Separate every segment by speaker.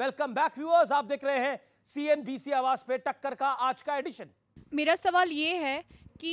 Speaker 1: Welcome back viewers आप देख रहे हैं सीएनबीसी आवाज पे टक्कर का आज का एडिशन
Speaker 2: मेरा सवाल ये है कि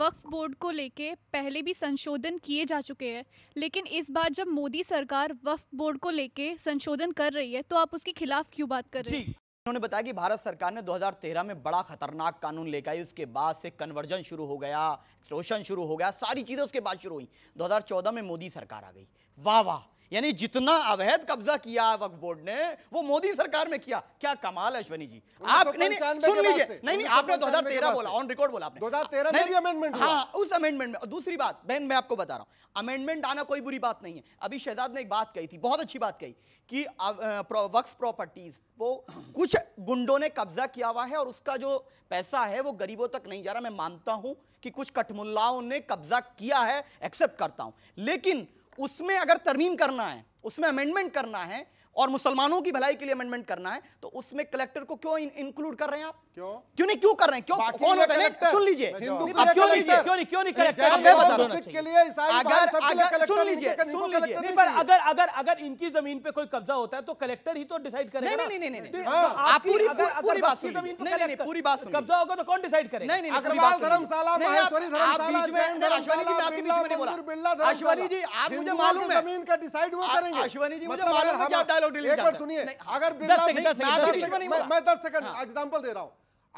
Speaker 2: वक्फ बोर्ड को लेके पहले भी संशोधन किए जा चुके हैं लेकिन इस बार जब मोदी सरकार वक्फ बोर्ड को लेके संशोधन कर रही है तो आप उसके खिलाफ क्यों बात कर रहे हैं उन्होंने बताया कि भारत सरकार ने 2013 में बड़ा खतरनाक कानून लेकर आई उसके बाद से कन्वर्जन शुरू हो गया एक्सट्रोशन शुरू हो गया सारी चीज़ें उसके बाद शुरू हुई 2014 में मोदी सरकार आ गई वाह वाह यानी जितना अवैध कब्जा किया वक्फ बोर्ड ने वो मोदी सरकार में किया क्या कमाल है अश्वनी जी आप नहीं सुन लीजिए नहीं नहीं आपने 2013 बोला ऑन रिकॉर्ड बोला आपने 2013 में भी अमेंडमेंट हाँ उस अमेंडमेंट में दूसरी बात बहन मैं आपको बता रहा हूं अमेंडमेंट आना कोई बुरी बात नहीं है अभी शहजाद ने एक बात कही थी बहुत अच्छी बात कही कि वक्फ प्रॉपर्टीज वो कुछ गुंडों ने कब्जा किया हुआ है और उसका जो पैसा है वो गरीबों तक नहीं जा रहा मैं मानता हूं कि कुछ कठमुल्लाओं ने कब्जा किया है एक्सेप्ट करता हूं लेकिन उसमें अगर तरमीम करना है उसमें अमेंडमेंट करना है और मुसलमानों की भलाई के लिए अमेंडमेंट करना है तो उसमें कलेक्टर को क्यों इंक्लूड कर रहे हैं आप क्यों क्यों नहीं क्यों कर रहे हैं क्यों कौन होता है सुन लीजिए क्यों लीजिए क्यों नहीं क्यों नहीं कलेक्टर
Speaker 1: अगर अगर अगर इनकी जमीन पे कोई कब्जा होता है तो कलेक्टर ही तो डिसाइड करेगा नहीं नहीं नहीं तो हाँ, पूरी पूरी बात पूरी बात कब्जा होगा तो कौन डिसाइड करेगा नहीं नहीं
Speaker 2: अश्वनी जी आप मुझे मालूम है अश्वनी जी मुझे मतलब मालूम है आप डायलॉग एक बार सुनिए अगर बिरला मैं
Speaker 3: दस सेकंड एग्जाम्पल हाँ। दे रहा हूँ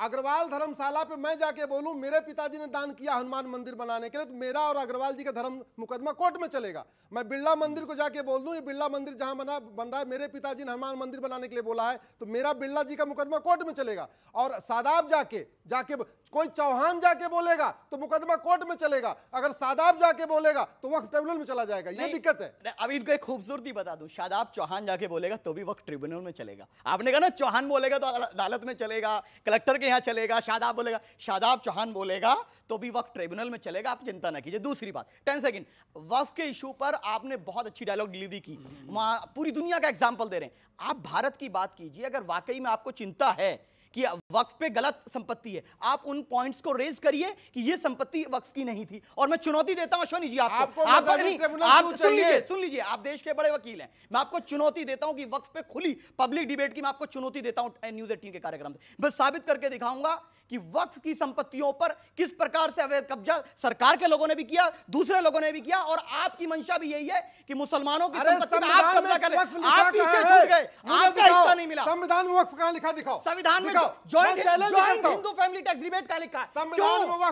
Speaker 3: अग्रवाल धर्मशाला पे मैं जाके बोलूं मेरे पिताजी ने दान किया हनुमान मंदिर बनाने के लिए तो मेरा और अग्रवाल जी का धर्म मुकदमा कोर्ट में चलेगा मैं बिरला मंदिर को जाके बोल दूं ये बिरला मंदिर जहां बना बन रहा है मेरे पिताजी ने हनुमान मंदिर बनाने के लिए बोला है तो मेरा बिरला जी का मुकदमा कोर्ट में चलेगा और सादाब जाके जाके कोई चौहान जाके बोलेगा तो मुकदमा कोर्ट में चलेगा अगर सादाब जाके बोलेगा तो वक्त ट्रिब्यूनल में चला जाएगा ये दिक्कत है
Speaker 2: अभी इनको एक खूबसूरती बता दू शादाब चौहान जाके बोलेगा तो भी वक्त ट्रिब्यूनल में चलेगा आपने कहा ना चौहान बोलेगा तो अदालत में चलेगा कलेक्टर के यहाँ चलेगा शादाब बोलेगा शादाब चौहान बोलेगा तो भी वक्त ट्रिब्यूनल में चलेगा आप चिंता ना कीजिए दूसरी बात टेन सेकेंड वफ के इशू पर आपने बहुत अच्छी डायलॉग डिलीवरी की हम्म। वहाँ पूरी दुनिया का एग्जाम्पल दे रहे हैं आप भारत की बात कीजिए अगर वाकई में आपको चिंता है कि वक्फ पे गलत संपत्ति है आप उन पॉइंट्स को रेज करिए कि ये संपत्ति वक्फ की नहीं थी और मैं चुनौती देता हूं अश्वनी जी आपको, आपको आप, आप सुन लीजिए सुन लीजिए आप देश के बड़े वकील हैं मैं आपको चुनौती देता हूं कि वक्फ पे खुली पब्लिक डिबेट की मैं आपको चुनौती देता हूं न्यूज एटीन के कार्यक्रम से मैं साबित करके दिखाऊंगा कि वक्फ की संपत्तियों पर किस प्रकार से अवैध कब्जा सरकार के लोगों ने भी किया दूसरे लोगों ने भी किया और आपकी मंशा भी यही है कि मुसलमानों की संपत्ति आप
Speaker 3: कब्जा करें आप पीछे छूट गए आपका हिस्सा नहीं मिला संविधान में वक्फ कहां लिखा दिखाओ संविधान में हिंदू फैमिली टैक्स रिबेट का लिखा संविधान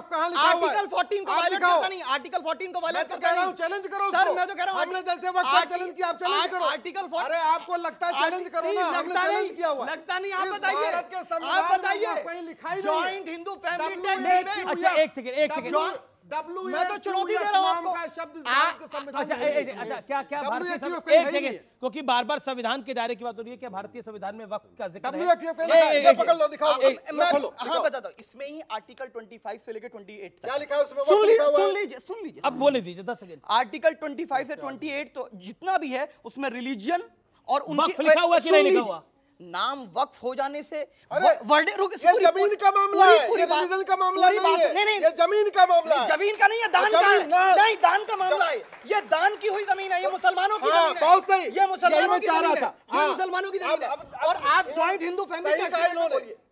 Speaker 3: आर्टिकल 14 को वायलेट करता नहीं
Speaker 2: आर्टिकल 14 को वायलेट तो करता नहीं चैलेंज करो सर मैं तो कह रहा हूं जैसे चैलेंज किया आप चैलेंज करो आर्टिकल अरे आपको लगता है चैलेंज करो ना चैलेंज किया हुआ लगता नहीं आप बताइए संविधान में लिखा ही हिंदू फैमिली टैक्स रिबेट एक सेकंड एक सेकंड
Speaker 1: मैं तो चुनौती दे रहा
Speaker 2: अच्छा, अच्छा क्या क्या
Speaker 1: क्योंकि बार बार संविधान के दायरे की बात हो रही है क्या भारतीय संविधान में वक्त का जिक्र हाँ बता
Speaker 2: दो इसमें है उसमें लीजिए अब बोले दीजिए आर्टिकल तो जितना भी है उसमें रिलीजन और उनकी लिखा हुआ कि नहीं लिखा हुआ नाम वक्फ हो जाने से वर्डे रुक ये जमीन का मामला है ये रिलीजन का मामला नहीं है नहीं नहीं ये जमीन का मामला है जमीन का नहीं है दान का हाँ। नहीं दान का मामला हाँ। है ये दान की हुई जमीन है ये हाँ। मुसलमानों की जमीन है बहुत सही ये मुसलमानों की चाह रहा था अपने हाँ। मुसलमानों की जमीन है और आप ज्वाइंट हिंदू फैमिली टैक्स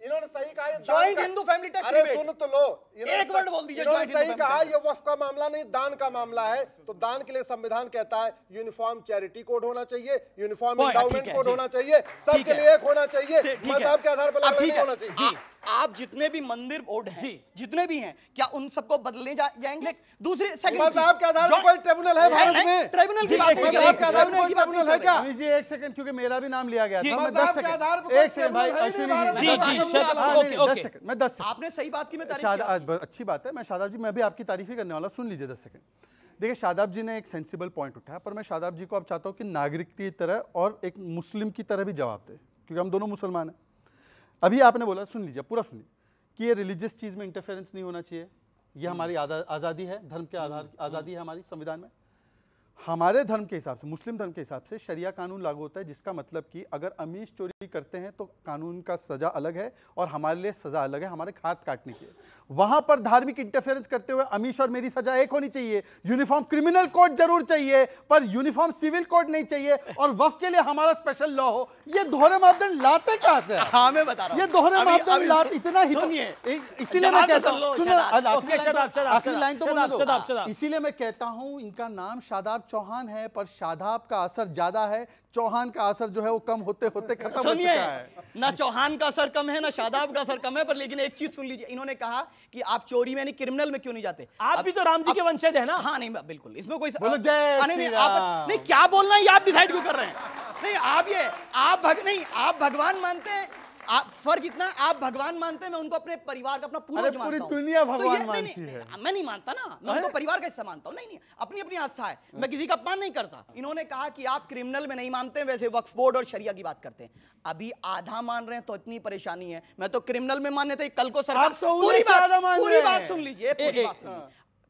Speaker 3: इन्होंने सही कहा ज्वाइंट हिंदू फैमिली अरे सुन तो लो एक वर्ड बोल दीजिए इन्होंने सही कहा ये वफ का मामला नहीं दान का मामला है तो दान के लिए संविधान कहता है यूनिफॉर्म चैरिटी कोड होना चाहिए यूनिफॉर्म एंडाउमेंट कोड होना चाहिए सबके लिए एक होना चाहिए मतलब के आधार पर होना चाहिए
Speaker 2: आप जितने भी मंदिर बोर्ड हैं जितने भी हैं क्या उन सबको बदलने जा, जाएंगे
Speaker 3: दूसरे ट्रिब्यूनल है भारत में ट्रिब्यूनल की बात ट्रिब्यूनल है क्या जी एक सेकंड क्योंकि मेरा भी नाम लिया गया हाँ,
Speaker 2: आपने सही बात की
Speaker 3: अच्छी बात है मैं शादाब जी मैं भी आपकी तारीफ ही करने वाला सुन लीजिए दस सेकंड देखिए शादाब जी ने एक सेंसिबल पॉइंट उठाया पर मैं शादाब जी को आप चाहता हूँ कि नागरिक की तरह और एक मुस्लिम की तरह भी जवाब दे क्योंकि हम दोनों मुसलमान हैं अभी आपने बोला सुन लीजिए पूरा सुनिए कि ये रिलीजियस चीज़ में इंटरफेरेंस नहीं होना चाहिए ये हम्म। हमारी आज़ादी है धर्म के आधार हम्म। आज़ादी है हमारी संविधान में हमारे धर्म के हिसाब से मुस्लिम धर्म के हिसाब से शरिया कानून लागू होता है जिसका मतलब कि अगर अमीश चोरी करते हैं तो कानून का सज़ा अलग है और हमारे लिए सज़ा अलग है हमारे हाथ काटने की वहां पर धार्मिक इंटरफेरेंस करते हुए अमीश और मेरी सज़ा एक होनी चाहिए यूनिफॉर्म क्रिमिनल कोड जरूर चाहिए पर यूनिफॉर्म सिविल कोड नहीं चाहिए और वफ के लिए हमारा स्पेशल लॉ हो ये दोहरे मापदंड लाते कहाँ से हाँ मैं बता रहा ये दोहरे मापदंड लाते इतना ही तो- इसीलिए मैं कहता हूँ तो तो- इसीलिए मैं कहता हूँ इनका नाम शादाब चौहान है पर शादाब का असर ज्यादा है चौहान का असर जो है वो कम होते होते खत्म हो चुका है
Speaker 2: ना चौहान का असर कम है ना शादाब का असर कम है पर लेकिन एक चीज सुन लीजिए इन्होंने कहा कि आप चोरी में नहीं क्रिमिनल में क्यों नहीं जाते आप भी तो राम जी के वंशज है ना हाँ नहीं बिल्कुल इसमें कोई नहीं क्या बोलना है आप डिसाइड क्यों कर रहे हैं नहीं आप ये आप नहीं आप भगवान मानते हैं आप फर्क इतना आप भगवान मानते हैं मैं उनको अपने परिवार का अपना पूर्वज मानता हूं दुनिया तो भगवान तो मानती नहीं, नहीं, है मैं नहीं मानता ना मैं उनको परिवार का हिस्सा मानता हूँ नहीं नहीं अपनी अपनी आस्था है हाँ। मैं किसी का अपमान नहीं करता इन्होंने कहा कि आप क्रिमिनल में नहीं मानते वैसे वक्फ बोर्ड और शरिया की बात करते हैं अभी आधा मान रहे हैं तो इतनी परेशानी है मैं तो क्रिमिनल में मान्य थे कल को सर तो पूरी बात सुन हाँ। लीजिए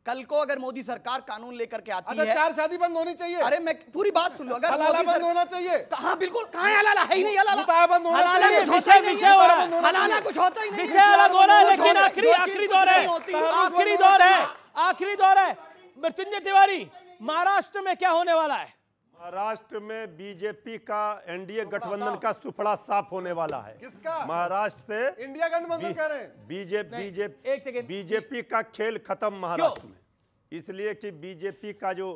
Speaker 2: कल को अगर मोदी सरकार कानून लेकर के आती अच्छा, है चार शादी बंद होनी चाहिए अरे मैं पूरी बात सुन लो अगर हलाला बंद
Speaker 1: होना चाहिए कहाँ बिल्कुल कहाँ अलाला है ही नहीं अलाला बंद होना चाहिए कुछ होता ही नहीं विषय अलग हो रहा है लेकिन आखिरी आखिरी दौर है आखिरी दौर है आखिरी दौर है मृत्युंजय तिवारी महाराष्ट्र में क्या होने वाला है महाराष्ट्र में बीजेपी का एनडीए गठबंधन का सुपड़ा साफ होने वाला है किसका महाराष्ट्र से इंडिया गठबंधन कह रहे हैं बीजेपी बीजेपी बीजेपी का खेल खत्म महाराष्ट्र में इसलिए कि बीजेपी का जो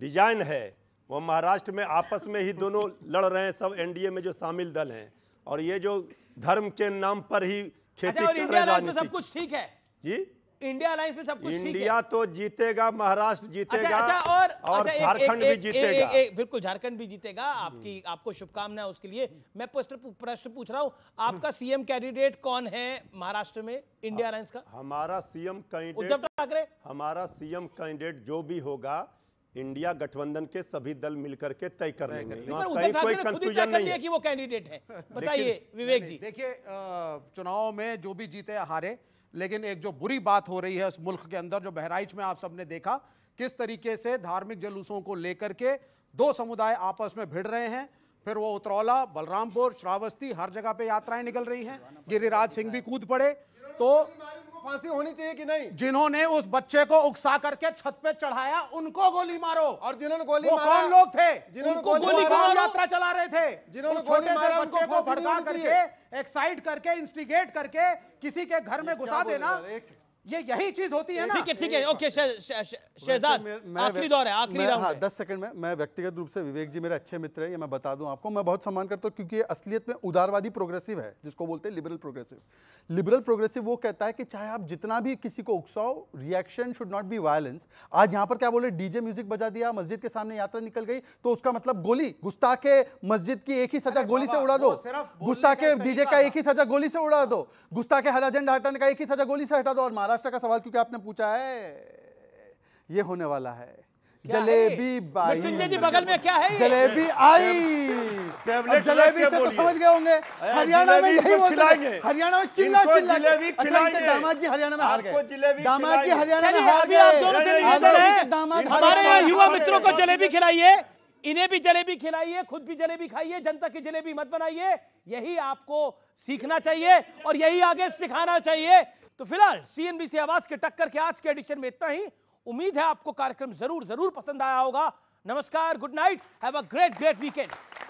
Speaker 1: डिजाइन है वो महाराष्ट्र में आपस में ही दोनों लड़ रहे हैं सब एनडीए में जो शामिल दल हैं और ये जो धर्म के नाम पर ही अच्छा, खेती कर रहे सब कुछ ठीक है जी इंडिया अलायंस में सब कुछ इंडिया तो जीतेगा महाराष्ट्र अच्छा, जीतेगा अच्छा, अच्छा और, और अच्छा, झारखंड भी जीतेगा बिल्कुल झारखंड भी जीतेगा हम्म। आपकी आपको शुभकामना उसके लिए मैं प्रश्न पूछ रहा हूँ आपका सीएम हम्म। कैंडिडेट कौन है महाराष्ट्र में इंडिया हाँ, अलायंस का हमारा सीएम कैंडिडेट उद्धव ठाकरे हमारा सीएम कैंडिडेट जो भी होगा इंडिया गठबंधन के सभी दल मिलकर के तय कर लेंगे हाँ, कोई कंफ्यूजन नहीं है कि वो कैंडिडेट है बताइए विवेक जी
Speaker 3: देखिए चुनाव में जो भी जीते हारे लेकिन एक जो बुरी बात हो रही है उस मुल्क के अंदर जो बहराइच में आप सबने देखा किस तरीके से धार्मिक जलूसों को लेकर के दो समुदाय आपस में भिड़ रहे हैं फिर वो उतरौला बलरामपुर श्रावस्ती हर जगह पे यात्राएं निकल रही हैं गिरिराज सिंह भी कूद पड़े तो फांसी होनी चाहिए कि नहीं जिन्होंने उस बच्चे को उकसा करके छत पे चढ़ाया उनको गोली मारो और जिन्होंने गोली मारा कौन लोग थे जिन्होंने गोली मारा यात्रा चला रहे थे जिन्होंने गोली मारा उनको भड़का करके एक्साइट करके इंस्टिगेट करके किसी के घर में घुसा देना ये यही चीज होती है ना ठीक है ठीक है ओके शहजाद आखिरी दौर है आखिरी राउंड हाँ, दस सेकंड में मैं व्यक्तिगत रूप से विवेक जी मेरे अच्छे मित्र हैं ये मैं बता दूं आपको मैं बहुत सम्मान करता हूँ क्योंकि ये असलियत में उदारवादी प्रोग्रेसिव है जिसको बोलते हैं लिबरल प्रोग्रेसिव लिबरल प्रोग्रेसिव वो कहता है कि चाहे आप जितना भी किसी को उकसाओ reaction should not be violence आज यहाँ पर क्या बोले डीजे म्यूजिक बजा दिया मस्जिद के सामने यात्रा निकल गई तो उसका मतलब गोली गुस्ता के मस्जिद की एक ही सजा गोली से उड़ा दो गुस्ता के डीजे का एक ही सजा गोली से उड़ा दो गुस्ता के हरा झंडा हटाने का एक ही सजा गोली से हटा दो और महाराष्ट्र का सवाल क्योंकि आपने पूछा है ये होने वाला है जलेबी बाई जी बगल
Speaker 1: में क्या है जलेबी आई
Speaker 3: जलेबी से तो समझ गए होंगे हरियाणा में यही बोलते हैं हरियाणा में चिल्ला चिल्ला अच्छा दामाद जी हरियाणा में हार गए दामाद जी हरियाणा में हार गए दामाद हमारे यहाँ युवा मित्रों
Speaker 1: को जलेबी खिलाइए इन्हें भी जलेबी खिलाइए खुद भी जलेबी खाइए जनता की जलेबी मत बनाइए यही आपको सीखना चाहिए और यही आगे सिखाना चाहिए तो फिलहाल सीएनबीसी आवाज के टक्कर के आज के एडिशन में इतना ही उम्मीद है आपको कार्यक्रम जरूर जरूर पसंद आया होगा नमस्कार good night have a great great weekend